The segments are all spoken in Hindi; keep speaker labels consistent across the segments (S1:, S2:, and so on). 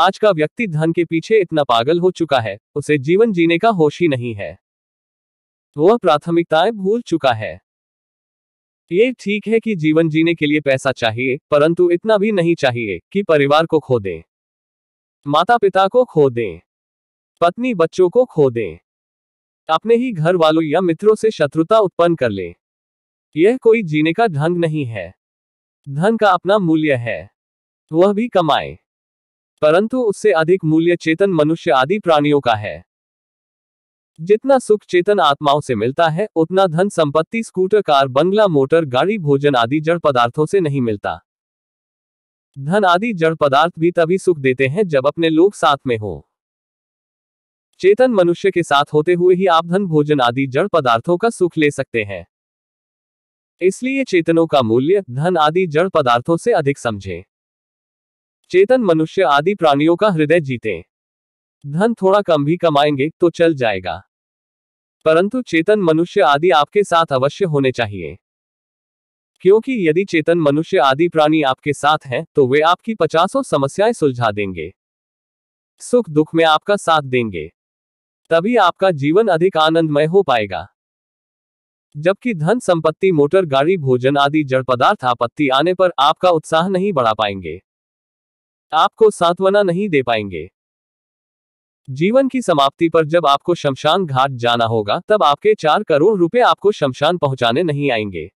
S1: आज का व्यक्ति धन के पीछे इतना पागल हो चुका है उसे जीवन जीने का होश ही नहीं है वह प्राथमिकताएं भूल चुका है ये ठीक है कि जीवन जीने के लिए पैसा चाहिए परंतु इतना भी नहीं चाहिए कि परिवार को खो दें माता पिता को खो दें पत्नी बच्चों को खो दें अपने ही घर वालों या मित्रों से शत्रुता उत्पन्न कर लें यह कोई जीने का ढंग नहीं है धन का अपना मूल्य है वह भी कमाए परंतु उससे अधिक मूल्य चेतन मनुष्य आदि प्राणियों का है जितना सुख चेतन आत्माओं से मिलता है उतना धन संपत्ति स्कूटर कार बंगला मोटर गाड़ी भोजन आदि जड़ पदार्थों से नहीं मिलता धन आदि जड़ पदार्थ भी तभी सुख देते हैं जब अपने लोग साथ में हो चेतन मनुष्य के साथ होते हुए ही आप धन भोजन आदि जड़ पदार्थों का सुख ले सकते हैं इसलिए चेतनों का मूल्य धन आदि जड़ पदार्थों से अधिक समझें चेतन मनुष्य आदि प्राणियों का हृदय जीते धन थोड़ा कम भी कमाएंगे तो चल जाएगा परंतु चेतन मनुष्य आदि आपके साथ अवश्य होने चाहिए क्योंकि यदि चेतन मनुष्य आदि प्राणी आपके साथ हैं तो वे आपकी पचासों समस्याएं सुलझा देंगे सुख दुख में आपका साथ देंगे तभी आपका जीवन अधिक आनंदमय हो पाएगा जबकि धन संपत्ति मोटर गाड़ी भोजन आदि जड़ पदार्थ आपत्ति आने पर आपका उत्साह नहीं बढ़ा पाएंगे आपको सांत्वना नहीं दे पाएंगे जीवन की समाप्ति पर जब आपको शमशान घाट जाना होगा तब आपके चार करोड़ रुपए आपको शमशान पहुंचाने नहीं आएंगे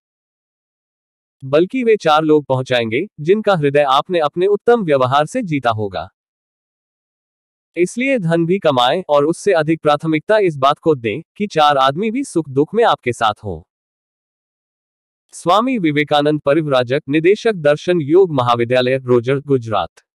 S1: बल्कि वे चार लोग पहुंचाएंगे जिनका हृदय आपने अपने उत्तम व्यवहार से जीता होगा इसलिए धन भी कमाएं और उससे अधिक प्राथमिकता इस बात को दें कि चार आदमी भी सुख दुख में आपके साथ हों स्वामी विवेकानंद परिवराजक निदेशक दर्शन योग महाविद्यालय रोजर गुजरात